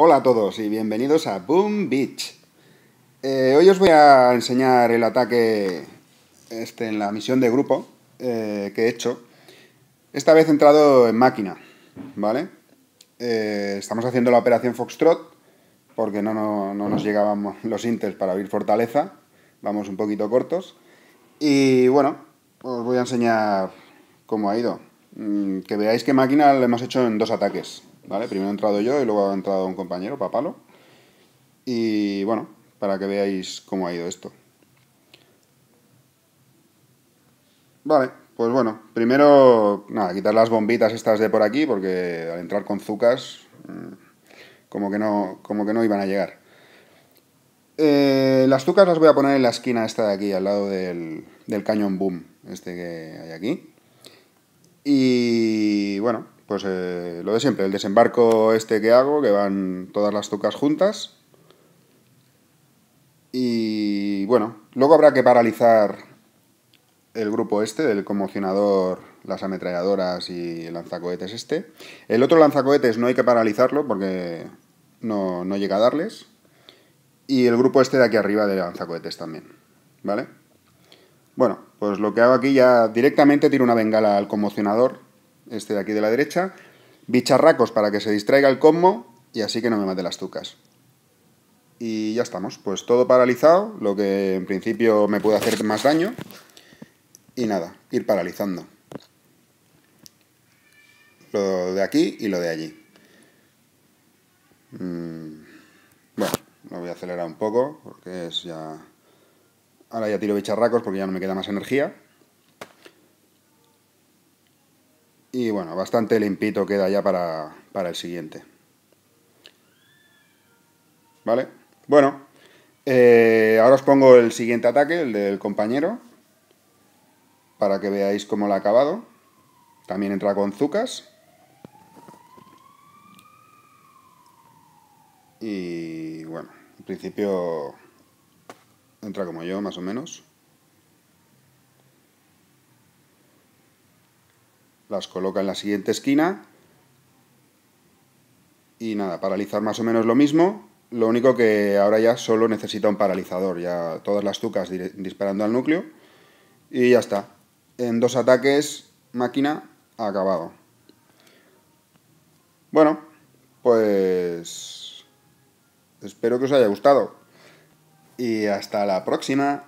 Hola a todos y bienvenidos a Boom Beach. Eh, hoy os voy a enseñar el ataque este, en la misión de grupo eh, que he hecho. Esta vez he entrado en máquina, ¿vale? Eh, estamos haciendo la operación Foxtrot porque no, no, nos llegaban los intels para abrir fortaleza. Vamos un poquito cortos. Y bueno, os voy a enseñar cómo ha ido. Mm, que veáis qué máquina le hemos hecho en dos ataques. ¿vale? Primero he entrado yo y luego ha entrado un compañero, Papalo. Y bueno, para que veáis cómo ha ido esto. Vale, pues bueno, primero, nada, quitar las bombitas estas de por aquí, porque al entrar con zucas, mm, como que no, como que no iban a llegar. Eh, las zucas las voy a poner en la esquina esta de aquí, al lado del, del cañón boom, este que hay aquí. Y bueno, pues eh, lo de siempre, el desembarco este que hago, que van todas las tocas juntas. Y bueno, luego habrá que paralizar el grupo este del conmocionador, las ametralladoras y el lanzacohetes este. El otro lanzacohetes no hay que paralizarlo porque no, no llega a darles. Y el grupo este de aquí arriba de lanzacohetes también, ¿vale? Bueno, pues lo que hago aquí ya directamente tiro una bengala al conmocionador, este de aquí de la derecha, bicharracos para que se distraiga el combo y así que no me mate las tucas. Y ya estamos, pues todo paralizado, lo que en principio me puede hacer más daño. Y nada, ir paralizando. Lo de aquí y lo de allí. Mm, bueno, lo voy a acelerar un poco porque es ya... Ahora ya tiro bicharracos porque ya no me queda más energía. Y bueno, bastante limpito queda ya para, el siguiente. ¿Vale? Bueno, eh, ahora os pongo el siguiente ataque, el del compañero, para que veáis cómo lo ha acabado. También entra con Zucas. Y bueno, en principio Entra como yo, más o menos. Las coloca en la siguiente esquina. Y nada, paralizar más o menos lo mismo. Lo único que ahora ya solo necesita un paralizador. Ya todas las tucas disparando al núcleo. Y ya está. En dos ataques, máquina, acabado. Bueno, pues... Espero que os haya gustado y hasta la próxima.